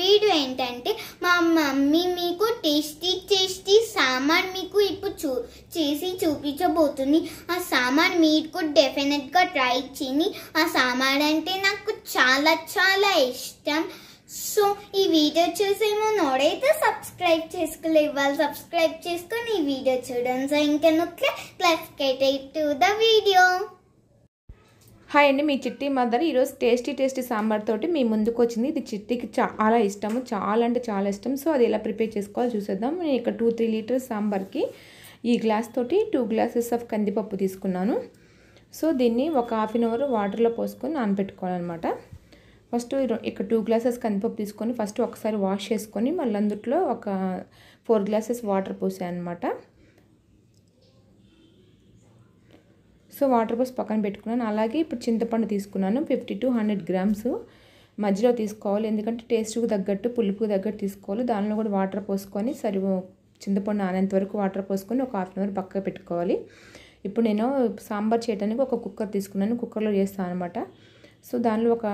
video ఏంటంటే మా mummy మీకు టేస్టీ టేస్టీ సామాన్ మీకు ఇప్పుడు చూ చేసి చూపించబోతుంది ఆ సామాన్ మీరు కూడా డెఫినెట్గా ట్రై చేయండి ఆ సామాన్ అంటే నాకు చాలా చాలా ఇష్టం సో ఈ వీడియో చూసేమో నోడైతే సబ్స్క్రైబ్ చేసుకోలే ఇవాళ సబ్స్క్రైబ్ చేసుకొని ఈ వీడియో చూడండి సో ఇంకా నొక్కే class to the video hi అండి మీ చిట్టి మదర్ ఈరోజు టేస్టీ టేస్టీ సాంబార్ తోటి మీ ముందుకు వచ్చింది ఇది చిట్టికి చాలా ఇష్టము చాలా అంటే చాలా ఇష్టం సో అది ఎలా ప్రిపేర్ చేసుకోవాలో చూసేద్దాం నేను ఇక్కడ టూ త్రీ లీటర్స్ సాంబార్కి ఈ గ్లాస్ తోటి టూ గ్లాసెస్ ఆఫ్ కందిపప్పు తీసుకున్నాను సో దీన్ని ఒక హాఫ్ అన్ అవర్ వాటర్లో పోసుకొని నానబెట్టుకోవాలన్నమాట ఫస్ట్ ఇక్కడ టూ గ్లాసెస్ కందిపప్పు తీసుకొని ఫస్ట్ ఒకసారి వాష్ చేసుకొని మళ్ళీ అందుట్లో ఒక ఫోర్ గ్లాసెస్ వాటర్ పోసాయి అనమాట సో వాటర్ పోసి పక్కన పెట్టుకున్నాను అలాగే ఇప్పుడు చింతపండు తీసుకున్నాను ఫిఫ్టీ టు హండ్రెడ్ గ్రామ్స్ మధ్యలో తీసుకోవాలి ఎందుకంటే టేస్ట్కు తగ్గట్టు పులుపుకు తగ్గట్టు తీసుకోవాలి దానిలో కూడా వాటర్ పోసుకొని సరి చింతపండు ఆనేంత వరకు వాటర్ పోసుకొని ఒక హాఫ్ అన్ అవర్ పక్కకు పెట్టుకోవాలి ఇప్పుడు నేను సాంబార్ చేయడానికి ఒక కుక్కర్ తీసుకున్నాను కుక్కర్లో చేస్తాను అనమాట సో దానిలో ఒక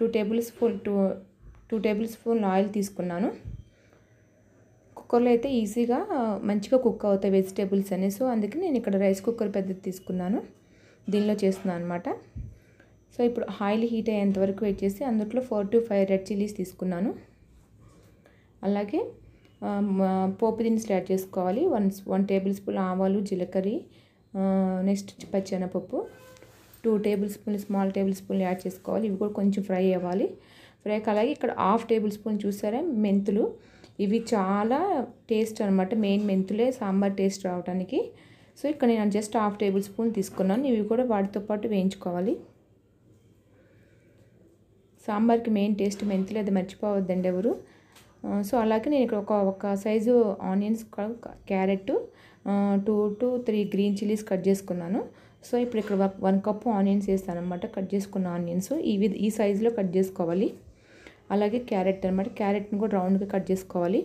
two tablespoon two two tablespoon oil తీసుకున్నాను కుక్కర్లో అయితే ఈజీగా మంచిగా కుక్ అవుతాయి వెజిటేబుల్స్ అని సో అందుకే నేను ఇక్కడ రైస్ కుక్కర్ పెద్దది తీసుకున్నాను దీనిలో చేస్తున్నాను అనమాట సో ఇప్పుడు ఆయిల్ హీట్ అయ్యేంత వరకు వెయిట్ చేసి అందులో four to five red chillies తీసుకున్నాను అలాగే పోపు దినుసులు యాడ్ చేసుకోవాలి వన్ వన్ టేబుల్ స్పూన్ ఆవాలు జీలకర్ర నెక్స్ట్ పచ్చెనపప్పు టూ టేబుల్ స్పూన్లు స్మాల్ టేబుల్ స్పూన్లు యాడ్ చేసుకోవాలి ఇవి కూడా కొంచెం ఫ్రై అవ్వాలి ఫ్రై అలాగే ఇక్కడ హాఫ్ టేబుల్ స్పూన్ చూసారా మెంతులు ఇవి చాలా టేస్ట్ అనమాట మెయిన్ మెంతులే సాంబార్ టేస్ట్ రావడానికి సో ఇక్కడ నేను జస్ట్ హాఫ్ టేబుల్ స్పూన్ తీసుకున్నాను ఇవి కూడా వాటితో పాటు వేయించుకోవాలి సాంబార్కి మెయిన్ టేస్ట్ మెంతులే అది మర్చిపోవద్దండి ఎవరు సో అలాగే నేను ఇక్కడ ఒక ఒక size onions carrot two to three green chillies cut చేసుకున్నాను సో ఇప్పుడు ఇక్కడ వన్ కప్పు ఆనియన్స్ వేస్తాను అనమాట కట్ చేసుకున్న ఆనియన్స్ ఈ ఈ సైజులో కట్ చేసుకోవాలి అలాగే క్యారెట్ అనమాట క్యారెట్ని కూడా రౌండ్గా కట్ చేసుకోవాలి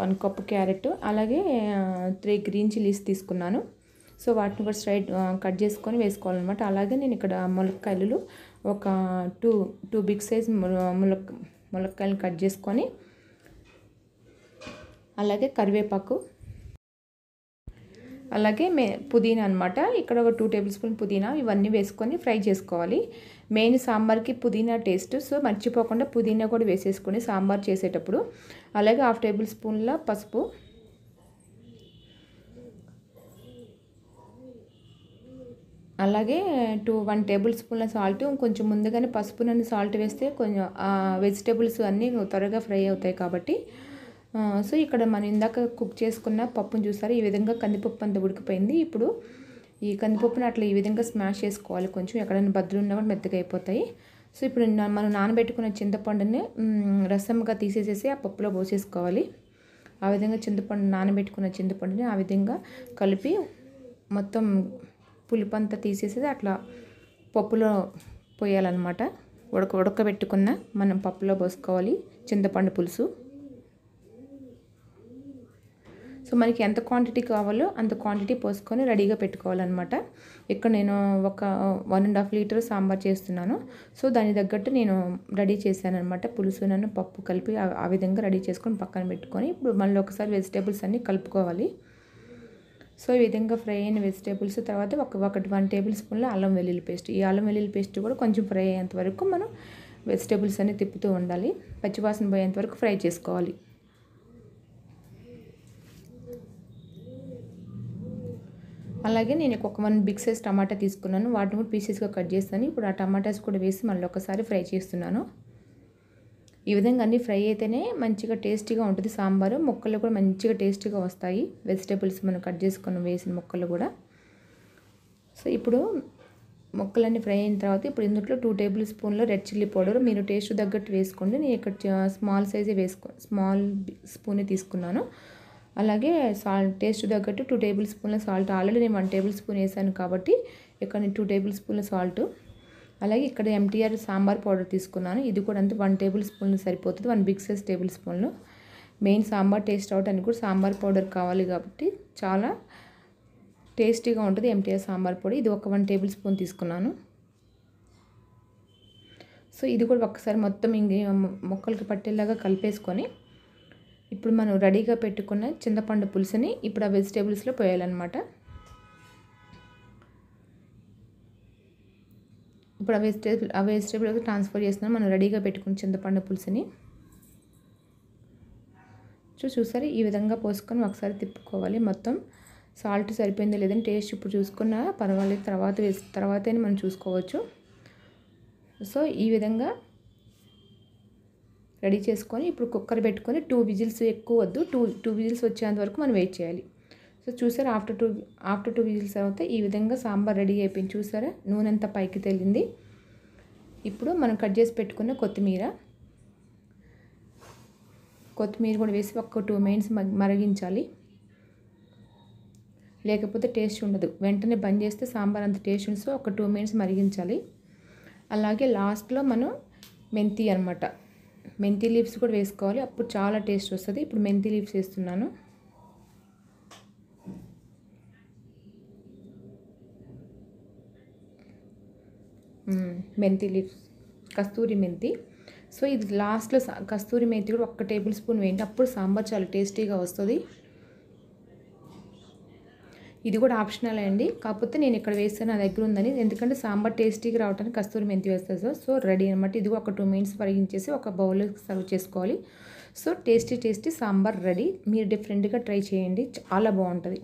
వన్ కప్ క్యారెట్ అలాగే త్రీ గ్రీన్ చిల్లీస్ తీసుకున్నాను సో వాటిని కూడా స్ట్రైట్ కట్ చేసుకొని వేసుకోవాలన్నమాట అలాగే నేను ఇక్కడ ములక్కాయలు ఒక టూ టూ బిగ్ సైజ్ ములక్ ములక్కాయలు కట్ చేసుకొని అలాగే కరివేపాకు అలాగే మే పుదీనా అనమాట ఇక్కడ ఒక టూ టేబుల్ స్పూన్ పుదీనా ఇవన్నీ వేసుకొని ఫ్రై చేసుకోవాలి మెయిన్ సాంబార్కి పుదీనా టేస్ట్ సో మర్చిపోకుండా పుదీనా కూడా వేసేసుకొని సాంబార్ చేసేటప్పుడు అలాగే హాఫ్ టేబుల్ స్పూన్ల పసుపు అలాగే టూ వన్ టేబుల్ స్పూన్ల సాల్ట్ కొంచెం ముందుగానే పసుపు నన్ను సాల్ట్ వేస్తే కొంచెం వెజిటేబుల్స్ అన్నీ త్వరగా ఫ్రై అవుతాయి కాబట్టి సో ఇక్కడ మనం ఇందాక కుక్ చేసుకున్న పప్పును చూసారు ఈ విధంగా కందిపప్పు అంతా ఉడికిపోయింది ఇప్పుడు ఈ కందిపప్పును అట్లా ఈ విధంగా స్మాష్ చేసుకోవాలి కొంచెం ఎక్కడైనా బద్దలు ఉన్నా కూడా మెత్తగా అయిపోతాయి సో ఇప్పుడు మనం నానబెట్టుకున్న చింతపండుని రసంగా తీసేసేసి ఆ పప్పులో పోసేసుకోవాలి ఆ విధంగా చింతపండు నానబెట్టుకున్న చింతపండుని ఆ విధంగా కలిపి మొత్తం పులిపంతా తీసేసి అట్లా పప్పులో పోయాలన్నమాట ఉడక ఉడకబెట్టుకున్న మనం పప్పులో పోసుకోవాలి చింతపండు పులుసు సో మనకి ఎంత క్వాంటిటీ కావాలో అంత క్వాంటిటీ పోసుకొని రెడీగా పెట్టుకోవాలన్నమాట ఇక్కడ నేను ఒక one and half litre sambar చేస్తున్నాను సో దాని తగ్గట్టు నేను రెడీ చేశానమాట పులుసు నన్ను పప్పు కలిపి ఆ విధంగా రెడీ చేసుకొని పక్కన పెట్టుకొని ఇప్పుడు మళ్ళీ ఒకసారి వెజిటేబుల్స్ అన్నీ కలుపుకోవాలి సో ఈ విధంగా ఫ్రై అయిన వెజిటేబుల్స్ తర్వాత ఒక ఒకటి వన్ టేబుల్ స్పూన్లో అల్లం వెల్లుల్లి పేస్ట్ ఈ అల్లం వెల్లుల్లి పేస్ట్ కూడా కొంచెం ఫ్రై అయ్యేంత వరకు మనం వెజిటేబుల్స్ అన్ని తిప్పుతూ ఉండాలి పచ్చివాసన పోయేంత వరకు ఫ్రై చేసుకోవాలి అలాగే నేను ఒక వన్ బిగ్ సైజ్ టమాటా తీసుకున్నాను వాటిని కూడా పీసెస్గా కట్ చేస్తాను ఇప్పుడు ఆ టమాటాస్ కూడా వేసి మళ్ళీ ఒకసారి ఫ్రై చేస్తున్నాను ఈ విధంగా అన్నీ ఫ్రై అయితేనే మంచిగా టేస్టీగా ఉంటుంది సాంబారు మొక్కలు కూడా మంచిగా టేస్టీగా వస్తాయి వెజిటేబుల్స్ మనం కట్ చేసుకొని వేసిన మొక్కలు కూడా సో ఇప్పుడు మొక్కలన్నీ ఫ్రై అయిన తర్వాత ఇప్పుడు ఇందులో టూ టేబుల్ స్పూన్లో రెడ్ చిల్లీ పౌడర్ మీరు టేస్ట్ తగ్గట్టు వేసుకోండి నేను ఇక్కడ స్మాల్ సైజే వేసుకో స్మాల్ స్పూనే తీసుకున్నాను అలాగే సాల్ట్ టేస్ట్ తగ్గట్టు టూ టేబుల్ స్పూన్ల సాల్ట్ ఆల్రెడీ నేను వన్ టేబుల్ స్పూన్ వేసాను కాబట్టి ఇక్కడ నేను టూ టేబుల్ స్పూన్ల సాల్ట్ అలాగే ఇక్కడ ఎంటీఆర్ సాంబార్ పౌడర్ తీసుకున్నాను ఇది కూడా అంతే వన్ టేబుల్ స్పూన్ సరిపోతుంది వన్ బిగ్ సైజ్ టేబుల్ స్పూన్లు మెయిన్ సాంబార్ టేస్ట్ అవడానికి కూడా సాంబార్ పౌడర్ కావాలి కాబట్టి చాలా టేస్టీగా ఉంటుంది ఎంటీఆర్ సాంబార్ పొడి ఇది ఒక వన్ టేబుల్ స్పూన్ తీసుకున్నాను సో ఇది కూడా ఒక్కసారి మొత్తం ఇంక మొక్కలకి పట్టేలాగా కలిపేసుకొని ఇప్పుడు మనం రెడీగా పెట్టుకున్న చింతపండు పులుసుని ఇప్పుడు ఆ వెజిటేబుల్స్లో పోయాలన్నమాట ఇప్పుడు ఆ వెజిటేబుల్ ఆ వెజిటేబుల్ ట్రాన్స్ఫర్ చేస్తున్నాం మనం రెడీగా పెట్టుకున్న చింతపండు పులుసుని సో చూసారు ఈ విధంగా పోసుకొని ఒకసారి తిప్పుకోవాలి మొత్తం సాల్ట్ సరిపోయిందో లేదని టేస్ట్ ఇప్పుడు చూసుకున్నా పర్వాలేదు తర్వాత వేసి తర్వాతనే మనం చూసుకోవచ్చు సో ఈ విధంగా రెడీ చేసుకొని ఇప్పుడు కుక్కర్ పెట్టుకొని టూ విజిల్స్ ఎక్కువ వద్దు టూ టూ విజిల్స్ వచ్చేంత వరకు మనం వెయిట్ చేయాలి సో చూసారా after two after two whistles తర్వాత ఈ విధంగా సాంబార్ రెడీ అయిపోయింది చూసారా నూనె అంతా పైకి తెలింది ఇప్పుడు మనం కట్ చేసి పెట్టుకున్న కొత్తిమీర కొత్తిమీర కూడా వేసి ఒక టూ మినిట్స్ మరిగించాలి లేకపోతే టేస్ట్ ఉండదు వెంటనే బంద్ చేస్తే సాంబార్ అంత టేస్ట్ ఉండదు సో ఒక టూ మినిట్స్ మరిగించాలి అలాగే లాస్ట్లో మనం మెంతి అనమాట మెంతి లీవ్స్ కూడా వేసుకోవాలి అప్పుడు చాలా టేస్ట్ వస్తుంది ఇప్పుడు మెంతి లీవ్స్ వేస్తున్నాను మెంతి లీవ్స్ కస్తూరి మెంతి సో ఇది లాస్ట్లో కస్తూరి మెంతి కూడా ఒక్క టేబుల్ స్పూన్ వేయండి అప్పుడు సాంబార్ చాలా టేస్టీగా వస్తుంది ఇది కూడా ఆప్షనల్ అండి కాకపోతే నేను ఇక్కడ వేస్తాను నా దగ్గర ఉందని ఎందుకంటే సాంబార్ టేస్టీగా రావడానికి కస్తూరి మెంతి వేస్తారు సో రెడీ అనమాట ఇది ఒక టూ మినిట్స్ పరిగించేసి ఒక బౌల్ సర్వ్ చేసుకోవాలి so tasty tasty sambar ready మీరు డిఫరెంట్గా ట్రై చేయండి చాలా బాగుంటుంది